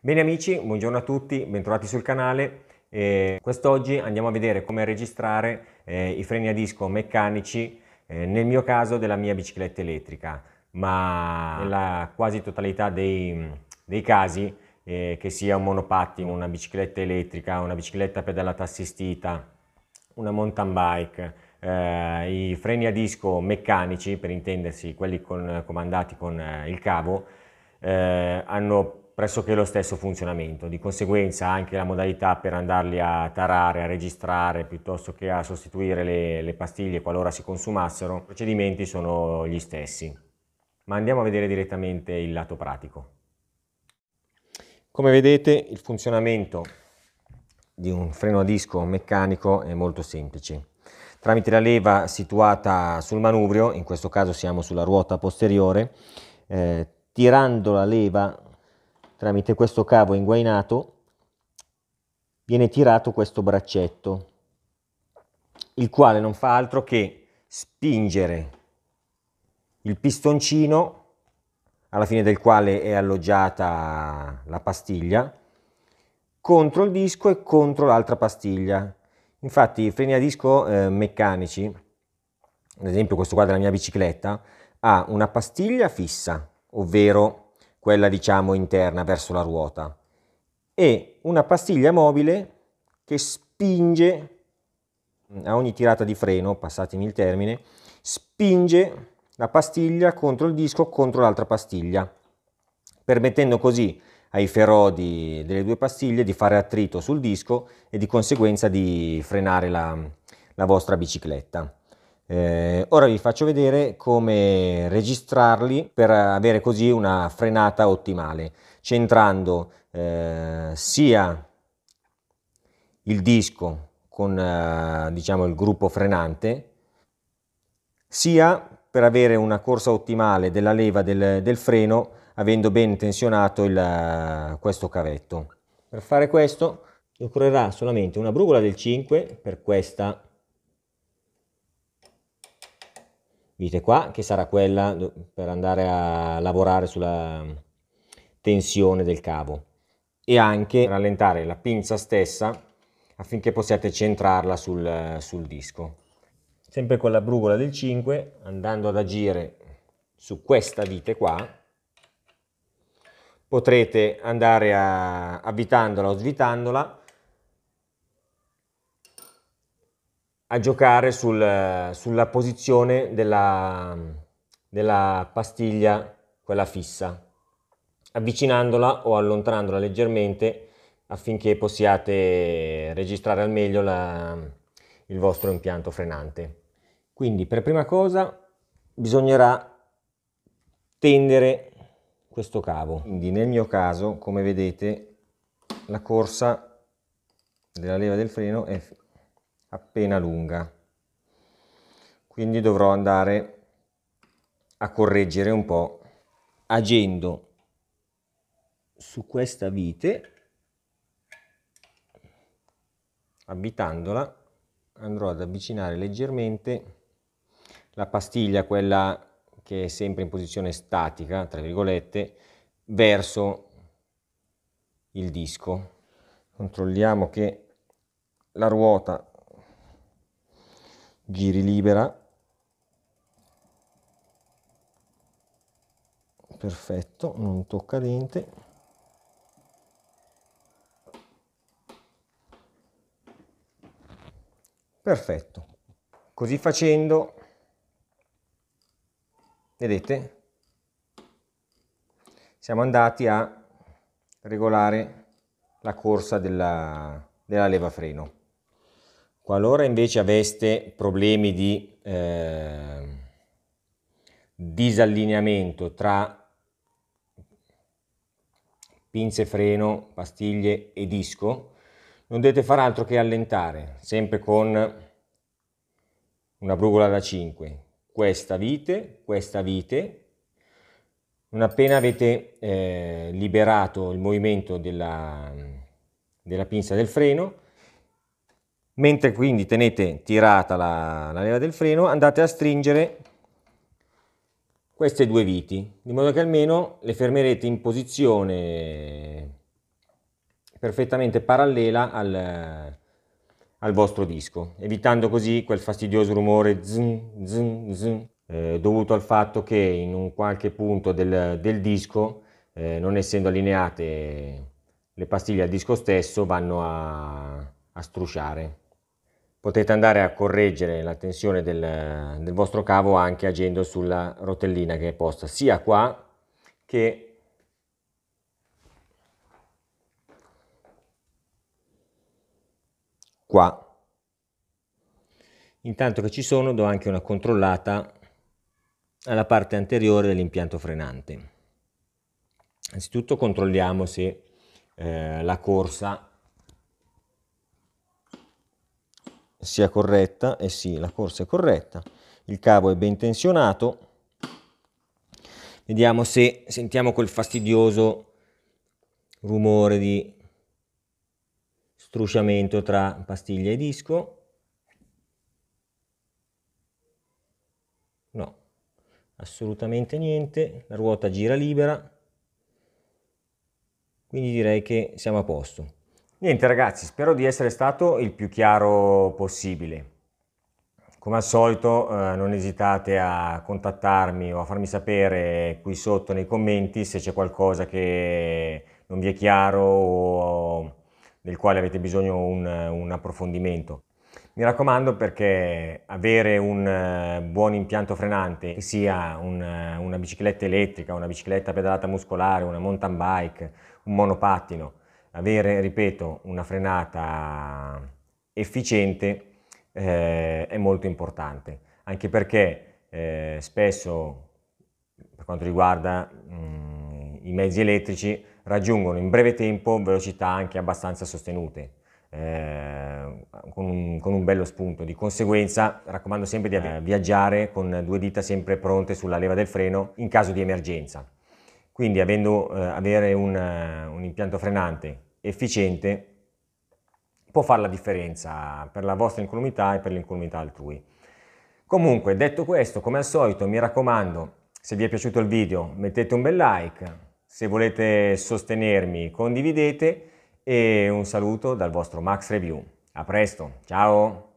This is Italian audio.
Bene amici, buongiorno a tutti, bentrovati sul canale. Eh, quest'oggi andiamo a vedere come registrare eh, i freni a disco meccanici, eh, nel mio caso della mia bicicletta elettrica, ma nella quasi totalità dei, dei casi, eh, che sia un monopattino, una bicicletta elettrica, una bicicletta pedalata assistita, una mountain bike, eh, i freni a disco meccanici, per intendersi quelli con, comandati con eh, il cavo, hanno pressoché lo stesso funzionamento, di conseguenza anche la modalità per andarli a tarare, a registrare piuttosto che a sostituire le, le pastiglie qualora si consumassero, i procedimenti sono gli stessi. Ma andiamo a vedere direttamente il lato pratico. Come vedete il funzionamento di un freno a disco meccanico è molto semplice. Tramite la leva situata sul manubrio, in questo caso siamo sulla ruota posteriore, eh, tirando la leva tramite questo cavo inguainato viene tirato questo braccetto, il quale non fa altro che spingere il pistoncino alla fine del quale è alloggiata la pastiglia contro il disco e contro l'altra pastiglia. Infatti i freni a disco eh, meccanici, ad esempio questo qua della mia bicicletta, ha una pastiglia fissa, ovvero quella diciamo interna verso la ruota, e una pastiglia mobile che spinge a ogni tirata di freno, passatemi il termine, spinge la pastiglia contro il disco contro l'altra pastiglia, permettendo così ai ferodi delle due pastiglie di fare attrito sul disco e di conseguenza di frenare la, la vostra bicicletta. Eh, ora vi faccio vedere come registrarli per avere così una frenata ottimale, centrando eh, sia il disco con eh, diciamo il gruppo frenante, sia per avere una corsa ottimale della leva del, del freno avendo ben tensionato il, eh, questo cavetto. Per fare questo occorrerà solamente una brugola del 5 per questa vite qua che sarà quella per andare a lavorare sulla tensione del cavo e anche rallentare la pinza stessa affinché possiate centrarla sul, sul disco. Sempre con la brugola del 5 andando ad agire su questa vite qua potrete andare a, avvitandola o svitandola a giocare sul, sulla posizione della, della pastiglia, quella fissa, avvicinandola o allontanandola leggermente affinché possiate registrare al meglio la, il vostro impianto frenante. Quindi per prima cosa bisognerà tendere questo cavo. Quindi nel mio caso, come vedete, la corsa della leva del freno è appena lunga quindi dovrò andare a correggere un po' agendo su questa vite abitandola andrò ad avvicinare leggermente la pastiglia quella che è sempre in posizione statica tra virgolette verso il disco controlliamo che la ruota giri libera, perfetto, non tocca niente. Perfetto. Così facendo, vedete, siamo andati a regolare la corsa della, della leva freno. Qualora invece aveste problemi di eh, disallineamento tra pinze freno, pastiglie e disco, non dovete far altro che allentare, sempre con una brugola da 5, questa vite, questa vite, non appena avete eh, liberato il movimento della, della pinza del freno, Mentre quindi tenete tirata la, la leva del freno, andate a stringere queste due viti, in modo che almeno le fermerete in posizione perfettamente parallela al, al vostro disco, evitando così quel fastidioso rumore zin, zin, zin, eh, dovuto al fatto che in un qualche punto del, del disco, eh, non essendo allineate le pastiglie al disco stesso, vanno a, a strusciare potete andare a correggere la tensione del, del vostro cavo anche agendo sulla rotellina che è posta sia qua che qua. Intanto che ci sono do anche una controllata alla parte anteriore dell'impianto frenante. anzitutto controlliamo se eh, la corsa sia corretta, e sì, la corsa è corretta, il cavo è ben tensionato, vediamo se sentiamo quel fastidioso rumore di strusciamento tra pastiglia e disco, no, assolutamente niente, la ruota gira libera, quindi direi che siamo a posto. Niente ragazzi, spero di essere stato il più chiaro possibile. Come al solito eh, non esitate a contattarmi o a farmi sapere qui sotto nei commenti se c'è qualcosa che non vi è chiaro o del quale avete bisogno un, un approfondimento. Mi raccomando perché avere un eh, buon impianto frenante, che sia un, eh, una bicicletta elettrica, una bicicletta pedalata muscolare, una mountain bike, un monopattino, avere, ripeto, una frenata efficiente eh, è molto importante, anche perché eh, spesso per quanto riguarda mh, mm, i mezzi elettrici raggiungono in breve tempo velocità anche abbastanza sostenute. Eh, con, un, con, un, bello spunto di conseguenza raccomando sempre di eh. viaggiare con due dita sempre pronte sulla leva del freno in caso di emergenza quindi avendo, eh, avere un, un impianto frenante efficiente può fare la differenza per la vostra incolumità e per l'incolumità altrui. Comunque, detto questo, come al solito, mi raccomando, se vi è piaciuto il video mettete un bel like, se volete sostenermi condividete e un saluto dal vostro Max Review. A presto, ciao!